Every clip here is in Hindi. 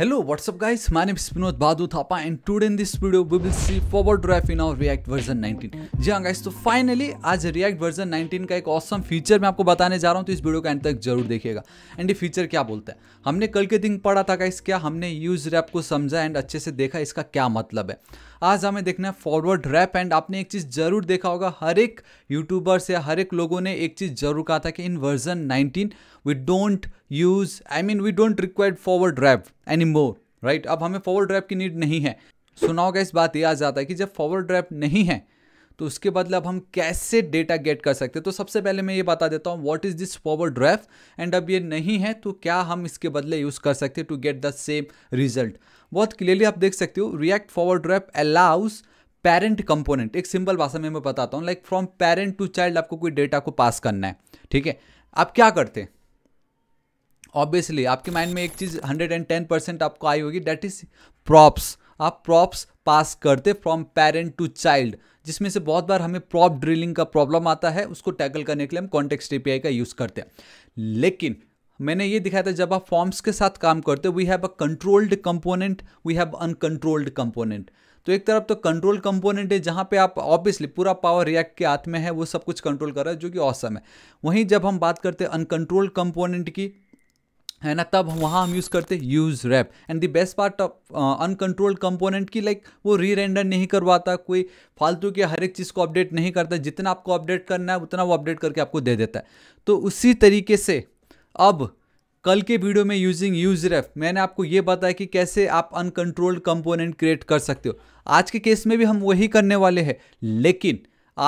Hello, what's up guys? My name is Pinod Badu Thapa and today in this video we will see forward drive in our React version 19. जी हाँ guys, तो finally आज React version 19 का एक awesome feature मैं आपको बताने जा रहा हूँ तो इस वीडियो का एंड तक जरूर देखिएगा एंड ये फीचर क्या बोलता है हमने कल के दिन पढ़ा था गाइस क्या हमने यूज रैप को समझा एंड अच्छे से देखा इसका क्या मतलब है आज हमें देखना है फॉरवर्ड रैप एंड आपने एक चीज़ जरूर देखा होगा हर एक यूट्यूबर्स या हर एक लोगों ने एक चीज़ जरूर कहा था कि in version nineteen we don't use I mean we don't required forward drive any more right अब हमें फॉरवर्ड ड्राइव की नीड नहीं है सुनाओ होगा इस बात यह आ जाता है कि जब फॉरवर्ड ड्राइव नहीं है तो उसके बदले अब हम कैसे डेटा गेट कर सकते हैं तो सबसे पहले मैं ये बता देता हूँ what is this forward drive and अब ये नहीं है तो क्या हम इसके बदले यूज़ कर सकते हैं to get the same result बहुत क्लियरली आप देख सकते हो React forward drive allows parent component एक सिंपल भाषा में मैं बताता हूँ like from parent to child आपको कोई डेटा को पास करना है ठीक है आप क्या करते हैं ऑब्वियसली आपके माइंड में एक चीज़ हंड्रेड एंड टेन परसेंट आपको आई होगी दैट इज़ प्रॉप्स आप प्रॉप्स पास करते फ्रॉम पेरेंट टू चाइल्ड जिसमें से बहुत बार हमें प्रॉप ड्रिलिंग का प्रॉब्लम आता है उसको टैकल करने के लिए हम कॉन्टेक्स्ट एपीआई का यूज़ करते हैं लेकिन मैंने ये दिखाया था जब आप फॉर्म्स के साथ काम करते हो we have a controlled component we have uncontrolled component तो एक तरफ तो कंट्रोल कंपोनेंट है जहाँ पे आप ऑब्वियसली पूरा पावर रिएक्ट के हाथ में है वो सब कुछ कंट्रोल कर रहा है जो कि ऑसम है वहीं जब हम बात करते हैं अनकंट्रोल्ड कंपोनेंट की है ना तब वहाँ हम यूज़ करते use ref and the best part of uncontrolled component की लाइक वो री रेंडर नहीं करवाता कोई फालतू के हर एक चीज़ को अपडेट नहीं करता जितना आपको अपडेट करना है उतना वो अपडेट करके आपको दे देता है तो उसी तरीके से अब कल के वीडियो में यूजिंग यूज रेफ मैंने आपको ये बताया कि कैसे आप अनकंट्रोल्ड कंपोनेंट क्रिएट कर सकते हो आज के केस में भी हम वही करने वाले हैं लेकिन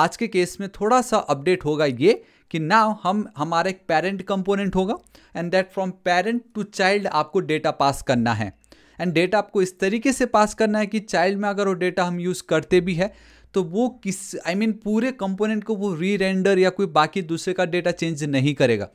आज के केस में थोड़ा सा अपडेट होगा ये कि नाउ हम हमारा एक पेरेंट कंपोनेंट होगा and that from parent to child आपको डेटा पास करना है एंड डेटा आपको इस तरीके से पास करना है कि चाइल्ड में अगर वो डेटा हम यूज़ करते भी है तो वो किस आई I मीन mean, पूरे कंपोनेंट को वो री रेंडर या कोई बाकी दूसरे का डेटा चेंज नहीं करेगा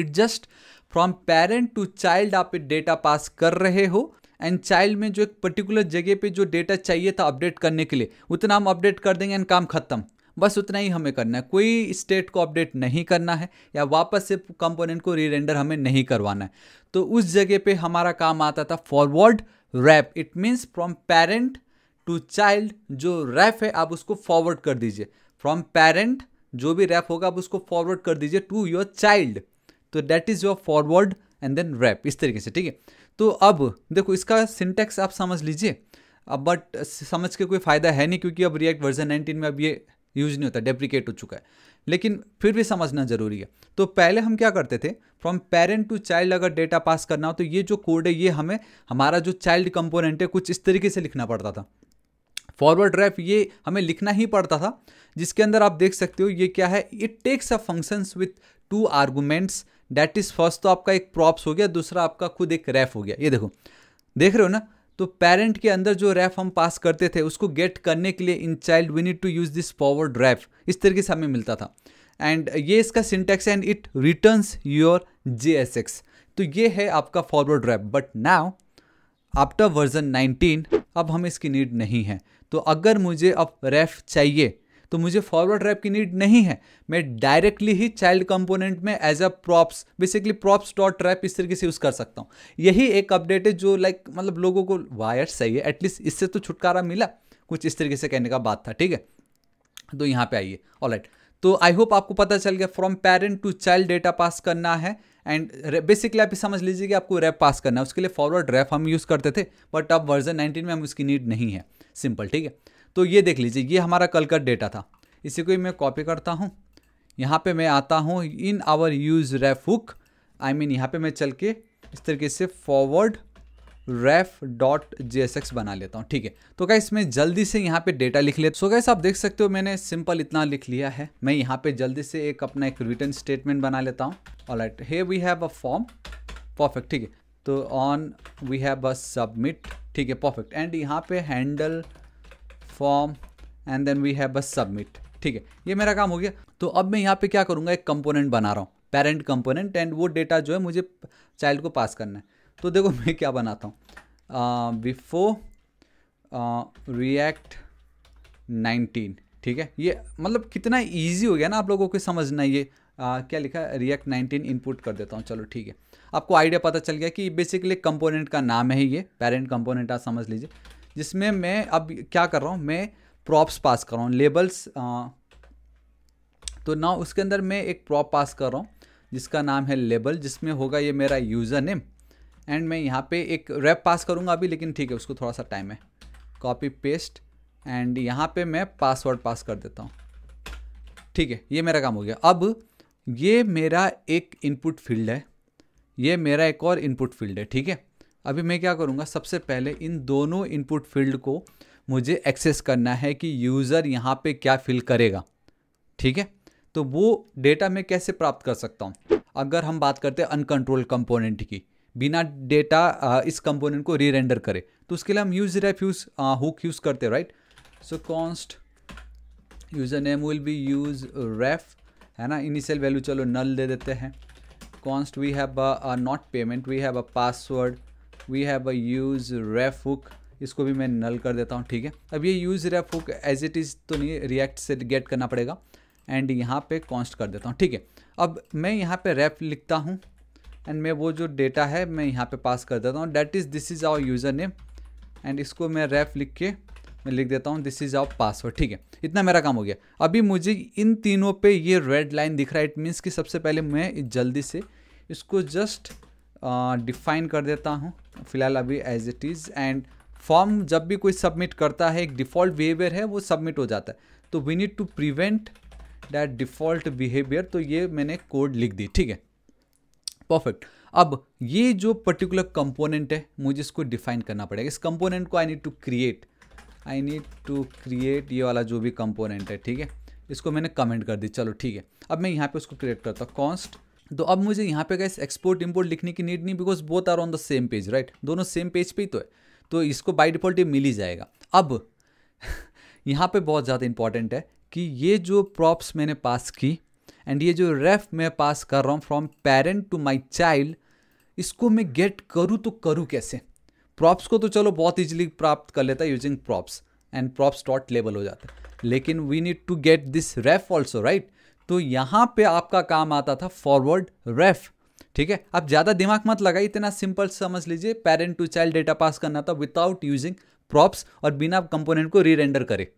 it just from parent to child आप डेटा पास कर रहे हो एंड चाइल्ड में जो एक पर्टिकुलर जगह पे जो डेटा चाहिए था अपडेट करने के लिए उतना हम अपडेट कर देंगे एंड काम खत्म बस उतना ही हमें करना है कोई स्टेट को अपडेट नहीं करना है या वापस से कंपोनेंट को रीरेंडर हमें नहीं करवाना है तो उस जगह पे हमारा काम आता था forward ref it means from parent to child जो रैप है आप उसको फॉरवर्ड कर दीजिए फ्रॉम पेरेंट जो भी रैप होगा आप उसको फॉरवर्ड कर दीजिए टू योर चाइल्ड तो that is your forward and then ref इस तरीके से ठीक है तो अब देखो इसका सिंटेक्स आप समझ लीजिए अब बट समझ के कोई फ़ायदा है नहीं क्योंकि अब रिएक्ट वर्जन 19 में अब ये यूज नहीं होता डेप्रिकेट हो चुका है लेकिन फिर भी समझना ज़रूरी है तो पहले हम क्या करते थे फ्रॉम पेरेंट टू चाइल्ड अगर डेटा पास करना हो तो ये जो कोड है ये हमें हमारा जो चाइल्ड कंपोनेंट है कुछ इस तरीके से लिखना पड़ता था फॉरवर्ड रैप ये हमें लिखना ही पड़ता था जिसके अंदर आप देख सकते हो ये क्या है it takes a functions with two arguments that is first तो आपका एक प्रॉप्स हो गया दूसरा आपका खुद एक रैफ हो गया ये देखो देख रहे हो ना तो पेरेंट के अंदर जो रैफ हम पास करते थे उसको गेट करने के लिए in child we need to use this forward ref इस तरीके से हमें मिलता था एंड ये इसका syntax and it returns your J S X तो ये है आपका forward ref but now after version 19 अब हमें इसकी नीड नहीं है तो अगर मुझे अब रैफ चाहिए तो मुझे फॉरवर्ड रैप की नीड नहीं है मैं डायरेक्टली ही चाइल्ड कंपोनेंट में as a props basically props dot ref इस तरीके से यूज़ कर सकता हूँ यही एक अपडेट है जो लाइक like, मतलब लोगों को वायर सही है एटलीस्ट इससे तो छुटकारा मिला कुछ इस तरीके से कहने का बात था ठीक है तो यहाँ पे आइए ऑलराइट तो आई होप आपको पता चल गया from parent to child data pass करना है एंड बेसिकली आप समझ लीजिए कि आपको रैप पास करना है उसके लिए फॉरवर्ड रैप हम यूज़ करते थे बट अब वर्जन 19 में हम उसकी नीड नहीं है सिंपल ठीक है तो ये देख लीजिए ये हमारा कल का डेटा था इसी को मैं कॉपी करता हूँ यहाँ पे मैं आता हूँ in our use ref hook I mean यहाँ पे मैं चल के इस तरीके से फॉरवर्ड रेफ डॉट जे बना लेता हूँ ठीक है तो क्या इसमें जल्दी से यहाँ पे डेटा लिख लेते सो so आप देख सकते हो मैंने सिंपल इतना लिख लिया है मैं यहाँ पे जल्दी से एक अपना एक रिटर्न स्टेटमेंट बना लेता हूँ all right hey we have a form perfect ठीक है तो on we have a submit ठीक है परफेक्ट एंड यहाँ पे handle form and then we have बस सबमिट ठीक है ये मेरा काम हो गया तो अब मैं यहाँ पे क्या करूँगा एक कंपोनेंट बना रहा हूँ पेरेंट कंपोनेंट एंड वो डेटा जो है मुझे चाइल्ड को पास करना है तो देखो मैं क्या बनाता हूँ बिफोर रिएक्ट नाइनटीन ठीक है ये मतलब कितना ईजी हो गया ना आप लोगों को समझना ये uh, क्या लिखा है रिएक्ट नाइनटीन इनपुट कर देता हूँ चलो ठीक है आपको आइडिया पता चल गया कि बेसिकली कंपोनेंट का नाम है ये पेरेंट कंपोनेंट आप समझ लीजिए जिसमें मैं अब क्या कर रहा हूँ मैं प्रॉप्स पास कर रहा हूँ लेबल्स तो ना उसके अंदर मैं एक प्रॉप पास कर रहा हूँ जिसका नाम है लेबल जिसमें होगा ये मेरा यूज़र नेम एंड मैं यहाँ पे एक रैप पास करूँगा अभी लेकिन ठीक है उसको थोड़ा सा टाइम है कॉपी पेस्ट एंड यहाँ पे मैं पासवर्ड पास कर देता हूँ ठीक है ये मेरा काम हो गया अब ये मेरा एक इनपुट फील्ड है ये मेरा एक और इनपुट फील्ड है ठीक है अभी मैं क्या करूँगा सबसे पहले इन दोनों इनपुट फील्ड को मुझे एक्सेस करना है कि यूज़र यहाँ पे क्या फिल करेगा ठीक है तो वो डेटा मैं कैसे प्राप्त कर सकता हूँ अगर हम बात करते हैं अनकंट्रोल कंपोनेंट की बिना डेटा इस कंपोनेंट को री रेंडर करे तो उसके लिए हम use ref use hook use करते हैं right so const user name will be use ref है ना इनिशियल वैल्यू चलो नल दे देते हैं const we have not payment we have a password we have a use ref hook इसको भी मैं नल कर देता हूँ ठीक है अब ये use ref hook as it is तो नहीं रिएक्ट से गेट करना पड़ेगा एंड यहाँ पे कॉन्स्ट कर देता हूँ ठीक है अब मैं यहाँ पे रेफ लिखता हूँ एंड मैं वो जो डेटा है मैं यहाँ पे पास कर देता हूँ that is this is our user name and इसको मैं रेफ लिख के मैं लिख देता हूँ दिस इज़ आवर पासवर्ड ठीक है इतना मेरा काम हो गया अभी मुझे इन तीनों पे ये रेड लाइन दिख रहा है इट मीन्स कि सबसे पहले मैं जल्दी से इसको जस्ट डिफाइन कर देता हूँ फिलहाल अभी as it is and form जब भी कोई सबमिट करता है एक डिफ़ॉल्ट बिहेवियर है वो सबमिट हो जाता है तो we need to prevent that default behaviour तो ये मैंने कोड लिख दी ठीक है परफेक्ट अब ये जो पर्टिकुलर कंपोनेंट है मुझे इसको डिफाइन करना पड़ेगा इस कंपोनेंट को I need to create I need to create ये वाला जो भी कंपोनेंट है ठीक है इसको मैंने कमेंट कर दी चलो ठीक है अब मैं यहाँ पे उसको क्रिएट करता हूँ कॉन्स्ट तो अब मुझे यहाँ पे गैस एक्सपोर्ट इम्पोर्ट लिखने की नीड नहीं because both are on the same page right दोनों सेम पेज पे ही तो है तो इसको बाई डिफॉल्ट मिल ही जाएगा अब यहाँ पे बहुत ज़्यादा इंपॉर्टेंट है कि ये जो प्रॉप्स मैंने पास की एंड ये जो रेफ मैं पास कर रहा हूँ from parent to my child इसको मैं गेट करूँ तो करूँ कैसे प्रॉप्स को तो चलो बहुत ईजिली प्राप्त कर लेता है using props and props dot label हो जाता है लेकिन we need to get this ref also right तो यहां पे आपका काम आता था फॉरवर्ड रेफ ठीक है आप ज़्यादा दिमाग मत लगाइए इतना सिंपल समझ लीजिए parent to child data pass करना था विदाउट यूजिंग प्रॉप्स और बिना कंपोनेंट को रीरेंडर करे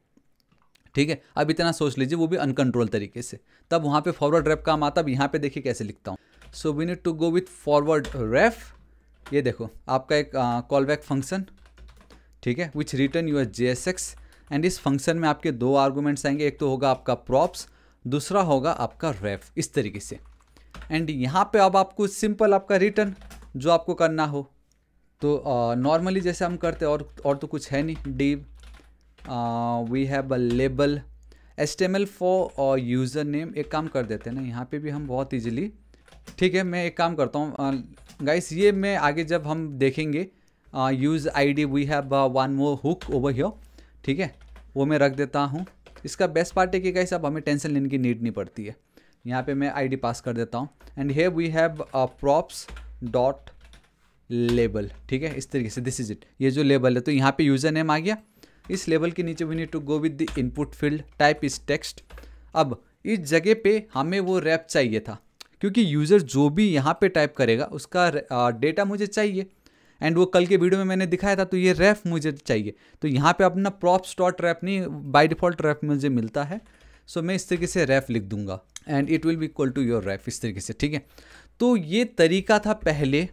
ठीक है अब इतना सोच लीजिए वो भी अनकंट्रोल तरीके से तब वहां पे फॉरवर्ड रेफ काम आता अब यहां पे देखिए कैसे लिखता हूं so we need to go with forward ref ये देखो आपका एक कॉल बैक फंक्शन ठीक है which return your J S X and इस फंक्शन में आपके दो आर्गूमेंट्स आएंगे एक तो होगा आपका प्रॉप्स दूसरा होगा आपका रेफ इस तरीके से एंड यहाँ पे अब आपको सिंपल आपका रिटर्न जो आपको करना हो तो नॉर्मली uh, जैसे हम करते और और तो कुछ है नहीं div we have a label S T M L for user name एक काम कर देते हैं ना यहाँ पे भी हम बहुत ईजिली ठीक है मैं एक काम करता हूँ गाइस ये मैं आगे जब हम देखेंगे use I D we have one more hook over here ठीक है वो मैं रख देता हूँ इसका बेस्ट पार्ट है कि गाइस अब हमें टेंशन लेने की नीड नहीं पड़ती है यहाँ पे मैं आईडी पास कर देता हूँ and hey we have props dot label ठीक है इस तरीके से दिस इज इट ये जो लेबल है तो यहाँ पे यूज़र नेम आ गया इस लेबल के नीचे we need to go with the input field type is text अब इस जगह पे हमें वो रैप चाहिए था क्योंकि यूज़र जो भी यहाँ पे टाइप करेगा उसका डेटा मुझे चाहिए एंड वो कल के वीडियो में मैंने दिखाया था तो ये रेफ मुझे चाहिए तो यहाँ पे अपना प्रॉप्स डॉट रेफ नहीं बाई डिफ़ॉल्ट रेफ मुझे मिलता है सो so, मैं इस तरीके से रेफ लिख दूंगा and it will be equal to your ref इस तरीके से ठीक है तो ये तरीका था पहले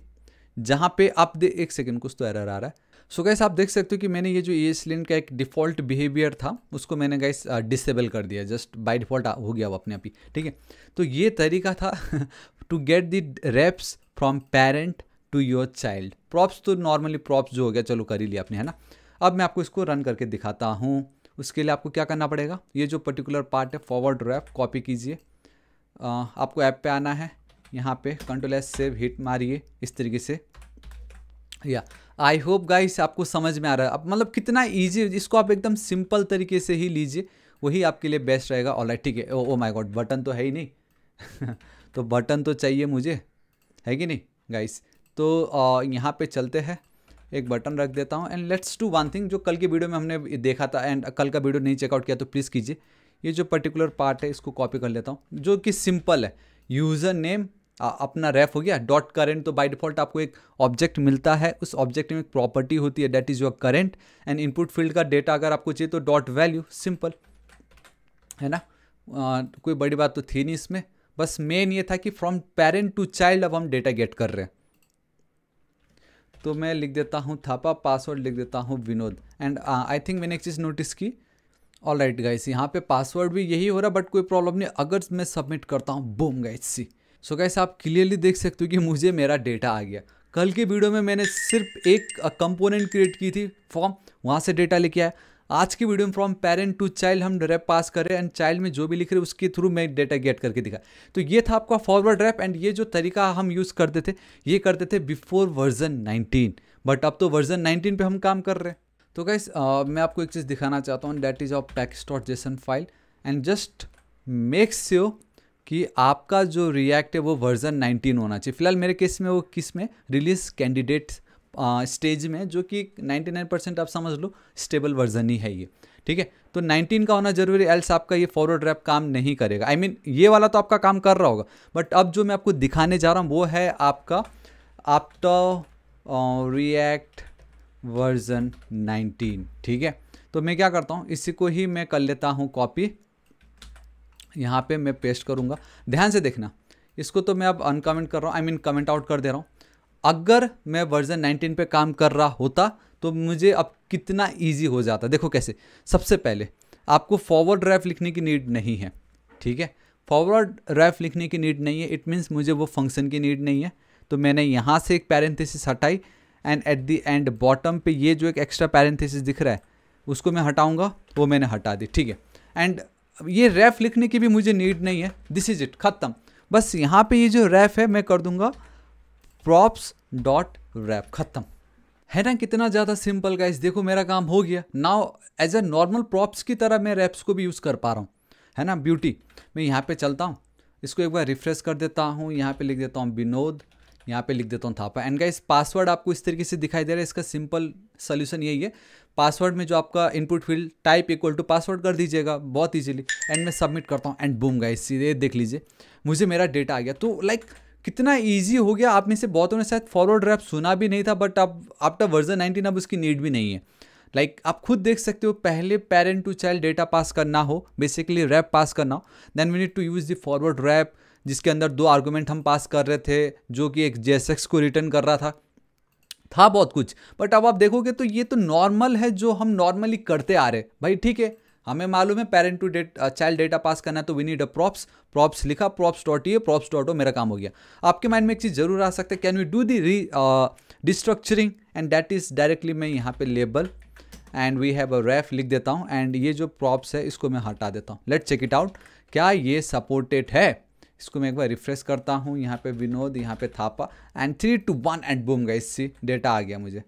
जहाँ पे आप दे एक सेकेंड कुछ तो एरर आ रहा है सो so गैस आप देख सकते हो कि मैंने ये जो ए एस का एक डिफ़ॉल्ट बिहेवियर था उसको मैंने गैस डिसेबल uh, कर दिया जस्ट बाय डिफ़ॉल्ट हो गया वो अपने आप ही ठीक है तो ये तरीका था to get the refs from parent to your child props तो नॉर्मली प्रॉप्स जो हो गया चलो कर ही लिया आपने है ना अब मैं आपको इसको रन करके दिखाता हूँ उसके लिए आपको क्या करना पड़ेगा ये जो पर्टिकुलर पार्ट है फॉरवर्ड रैप कॉपी कीजिए आपको ऐप पे आना है यहाँ पे कंट्रोल एस सेव हिट मारिए इस तरीके से या आई होप गाइस आपको समझ में आ रहा है अब मतलब कितना ईजी इसको आप एकदम सिंपल तरीके से ही लीजिए वही आपके लिए बेस्ट रहेगा राइट ठीक है ओ माई गॉड बटन तो है ही नहीं तो बटन तो चाहिए मुझे है कि नहीं गाइस तो यहाँ पे चलते हैं एक बटन रख देता हूँ and let's do one thing जो कल की वीडियो में हमने देखा था एंड कल का वीडियो नहीं चेकआउट किया तो प्लीज़ कीजिए ये जो पर्टिकुलर पार्ट है इसको कॉपी कर लेता हूँ जो कि सिंपल है यूज़र नेम अपना रेफ हो गया डॉट करेंट तो बाय डिफॉल्ट आपको एक ऑब्जेक्ट मिलता है उस ऑब्जेक्ट में एक प्रॉपर्टी होती है that is your current and input field का डेटा अगर आपको चाहिए तो डॉट वैल्यू सिंपल है ना आ, कोई बड़ी बात तो थी नहीं इसमें बस मेन ये था कि फ्रॉम पेरेंट टू चाइल्ड अब हम डेटा गेट कर रहे हैं तो मैं लिख देता हूँ थापा पासवर्ड लिख देता हूँ विनोद एंड आई थिंक मैंने एक चीज़ नोटिस की ऑल राइट गाइस यहाँ पे पासवर्ड भी यही हो रहा है बट कोई प्रॉब्लम नहीं अगर मैं सबमिट करता हूँ boom guys see so guys आप क्लियरली देख सकते हो कि मुझे मेरा डेटा आ गया कल के वीडियो में मैंने सिर्फ एक कंपोनेंट uh, क्रिएट की थी फॉर्म वहाँ से डेटा लेके आया आज की वीडियो में फ्रॉम पेरेंट टू चाइल्ड हम रैप पास कर रहे हैं एंड चाइल्ड में जो भी लिख रहे उसके थ्रू मैं डेटा गेट करके दिखा तो ये था आपका फॉरवर्ड रैप एंड ये जो तरीका हम यूज़ करते थे ये करते थे बिफोर वर्जन 19 बट अब तो वर्जन 19 पे हम काम कर रहे हैं तो गाइस मैं आपको एक चीज़ दिखाना चाहता हूँ that is of tax dot JSON file and just make sure कि आपका जो रिएक्ट है वो वर्जन 19 होना चाहिए फिलहाल मेरे केस में वो किस में रिलीज कैंडिडेट्स स्टेज में जो कि 99 परसेंट आप समझ लो स्टेबल वर्जन ही है ये ठीक है तो 19 का होना जरूरी एल्स आपका ये फॉरवर्ड रैप काम नहीं करेगा आई I मीन mean, ये वाला तो आपका काम कर रहा होगा बट अब जो मैं आपको दिखाने जा रहा हूँ वो है आपका आफ्टर रिएक्ट वर्जन 19 ठीक है तो मैं क्या करता हूँ इसी को ही मैं कर लेता हूँ कॉपी यहाँ पे मैं पेस्ट करूँगा ध्यान से देखना इसको तो मैं अब अनकमेंट कर रहा हूँ आई मीन कमेंट आउट कर दे रहा हूँ अगर मैं वर्जन 19 पे काम कर रहा होता तो मुझे अब कितना इजी हो जाता देखो कैसे सबसे पहले आपको फॉरवर्ड रैफ लिखने की नीड नहीं है ठीक है फॉरवर्ड रैफ लिखने की नीड नहीं है इट मीन्स मुझे वो फंक्शन की नीड नहीं है तो मैंने यहाँ से एक पैरेंथेसिस हटाई and at the end bottom पे ये जो एक एक्स्ट्रा पैरेंथेसिस दिख रहा है उसको मैं हटाऊंगा वो मैंने हटा दी ठीक है एंड ये रैफ लिखने की भी मुझे नीड नहीं है दिस इज़ इट ख़त्म बस यहाँ पे ये जो रैफ है मैं कर दूंगा प्रॉप्स डॉट रैप खत्म है ना कितना ज़्यादा सिंपल गाइस देखो मेरा काम हो गया now as a normal props की तरह मैं रैप्स को भी यूज़ कर पा रहा हूँ है ना ब्यूटी मैं यहाँ पे चलता हूँ इसको एक बार रिफ्रेश कर देता हूँ यहाँ पे लिख देता हूँ विनोद यहाँ पे लिख देता हूँ थापा एंड गाइस पासवर्ड आपको इस तरीके से दिखाई दे रहा है इसका सिंपल सोल्यूशन यही है पासवर्ड में जो आपका input field type equal to password कर दीजिएगा बहुत ईजिली एंड मैं सबमिट करता हूँ एंड बूम गाइस सीधे देख लीजिए मुझे मेरा डेटा आ गया तो लाइक like, कितना ईजी हो गया आप में से बहुतों ने शायद फॉरवर्ड रैप सुना भी नहीं था बट अब आफ्टर वर्जन 19 अब उसकी नीड भी नहीं है लाइक like, आप खुद देख सकते हो पहले parent to child data pass करना हो बेसिकली रैप पास करना हो then we need to use the forward ref जिसके अंदर दो आर्गूमेंट हम पास कर रहे थे जो कि एक जे को रिटर्न कर रहा था था बहुत कुछ बट अब आप देखोगे तो ये तो नॉर्मल है जो हम नॉर्मली करते आ रहे भाई ठीक है हमें मालूम है parent to that child data pass करना है तो we need a props props लिखा प्रॉप्स डॉट ये प्रॉप्स डॉट ओ मेरा काम हो गया आपके माइंड में एक चीज़ जरूर आ सकता है can we do the re destructuring and that is directly मैं यहाँ पे label and we have a ref लिख देता हूँ एंड ये जो प्रॉप्स है इसको मैं हटा देता हूँ लेट चेक इट आउट क्या ये सपोर्टेड है इसको मैं एक बार रिफ्रेश करता हूँ यहाँ पे विनोद यहाँ पे Thapa and three two one and boom गई इससे डेटा आ गया मुझे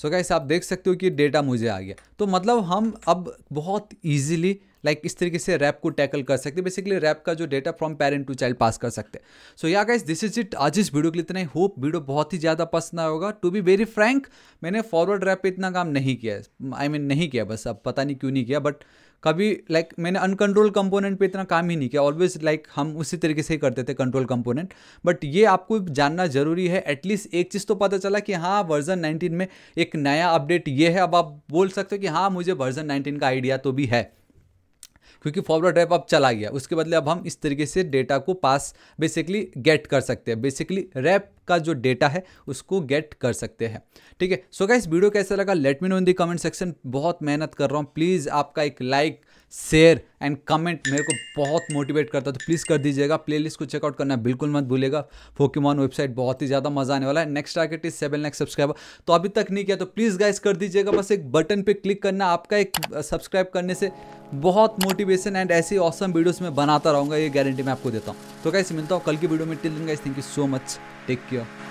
सो कैसे आप देख सकते हो कि डेटा मुझे आ गया तो मतलब हम अब बहुत ईजिली लाइक like इस तरीके से रैप को टैकल कर सकते हैं बेसिकली रैप का जो data from parent to child pass कर सकते हैं सो या गाइस दिस इज इट आज इस वीडियो के लिए इतना ही होप वीडियो बहुत ही ज़्यादा पसंद आया होगा टू बी वेरी फ्रैंक मैंने फॉरवर्ड रैप पे इतना काम नहीं किया आई I मीन mean, नहीं किया बस अब पता नहीं क्यों नहीं किया बट कभी लाइक like, मैंने अनकंट्रोल कंपोनेंट पे इतना काम ही नहीं किया ऑलवेज लाइक like, हम उसी तरीके से ही करते थे कंट्रोल कंपोनेंट बट ये आपको जानना जरूरी है एटलीस्ट एक चीज़ तो पता चला कि हाँ वर्जन 19 में एक नया अपडेट ये है अब आप बोल सकते हो कि हाँ मुझे वर्जन 19 का आइडिया तो भी है क्योंकि फॉरवर्ड रैप अब चला गया उसके बदले अब हम इस तरीके से डेटा को पास बेसिकली गेट कर सकते हैं बेसिकली रैप का जो डेटा है उसको गेट कर सकते हैं ठीक है सो क्या गाइस वीडियो कैसा लगा let me know in the comment section बहुत मेहनत कर रहा हूँ प्लीज़ आपका एक लाइक शेयर एंड कमेंट मेरे को बहुत मोटिवेट करता है तो प्लीज़ कर दीजिएगा प्लेलिस्ट को चेकआउट करना बिल्कुल मत भूलेगा फोकीमॉन वेबसाइट बहुत ही ज़्यादा मजा आने वाला है next target is seven lakh subscriber तो अभी तक नहीं किया तो प्लीज़ गाइज कर दीजिएगा बस एक बटन पे क्लिक करना आपका एक सब्सक्राइब करने से बहुत मोटिवेशन एंड ऐसी औसम वीडियोस में बनाता रहूँगा ये गारंटी मैं आपको देता हूँ तो गाइस मिलता हूँ कल की वीडियो में till guys thank you so much take care